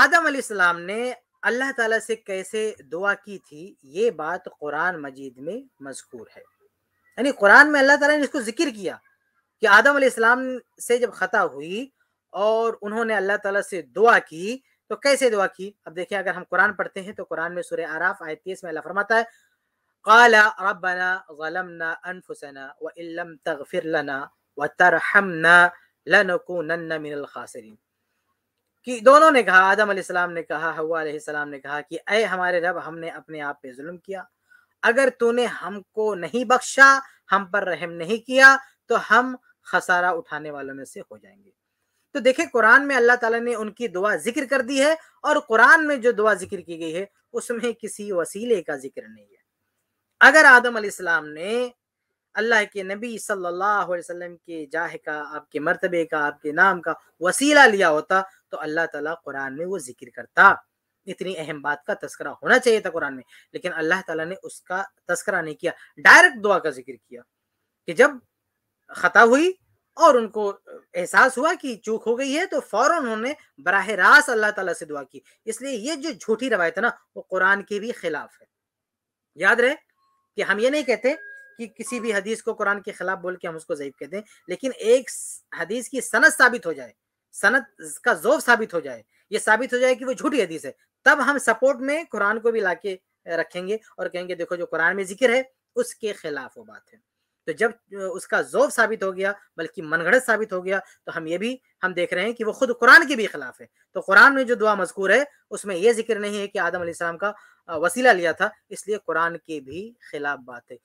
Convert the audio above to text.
आदम अलैहिस्सलाम ने अल्लाह ताला से कैसे दुआ की थी ये बात कुरान मजीद में मजकूर है यानी कुरान में अल्लाह ताला ने इसको जिक्र किया कि आदम अलैहिस्सलाम से जब ख़ता हुई और उन्होंने अल्लाह ताला से दुआ की तो कैसे दुआ की अब देखिए अगर हम कुरान पढ़ते हैं तो कुरान में सूर्य आराफ आयत में अल्लाह फरमाता है काला रबना गलमना अनफुसना व इल्लम तगफिर लना व तरहमना लनकुनन्न मिनल खासिरीन कि दोनों ने कहा आदम सलाम ने कहा हवा ने कहा कि अय हमारे रब हमने अपने आप पे जुल्म किया अगर तूने हमको नहीं बख्शा हम पर रहम नहीं किया तो हम खसारा उठाने वालों में से हो जाएंगे तो देखे कुरान में अल्लाह ताला ने उनकी दुआ जिक्र कर दी है और कुरान में जो दुआ जिक्र की गई है उसमें किसी वसीले का जिक्र नहीं है अगर आदम सलाम ने अल्लाह के नबी सल्लल्लाहु अलैहि वसल्लम के जाह का आपके मर्तबे का आपके नाम का वसीला लिया होता तो अल्लाह ताला कुरान में वो जिक्र करता इतनी अहम बात का तस्करा होना चाहिए था कुरान में लेकिन अल्लाह ताला ने उसका तस्करा नहीं किया डायरेक्ट दुआ का जिक्र किया कि जब खता हुई और उनको एहसास हुआ कि चूक हो गई है तो फौरन उन्होंने बराह रास अल्लाह ताला से दुआ की इसलिए ये जो झूठी रवायत है ना वो कुरान के भी खिलाफ है याद रहे कि हम ये नहीं कहते कि किसी भी हदीस को कुरान के खिलाफ बोल के हम उसको जयीफ कहते हैं लेकिन एक हदीस की सनत साबित हो जाए सनत का जोब साबित हो जाए ये साबित हो जाए कि वो झूठी हदीस है तब हम सपोर्ट में कुरान को भी लाके रखेंगे और कहेंगे देखो जो कुरान में जिक्र है उसके खिलाफ वो बात है तो जब उसका जोब साबित हो गया बल्कि मनगढ़ साबित हो गया तो हम ये भी हम देख रहे हैं कि वो खुद कुरान के भी खिलाफ है तो कुरान में जो दुआ मजकूर है उसमें यह जिक्र नहीं है कि आदम का वसीला लिया था इसलिए कुरान के भी खिलाफ बात है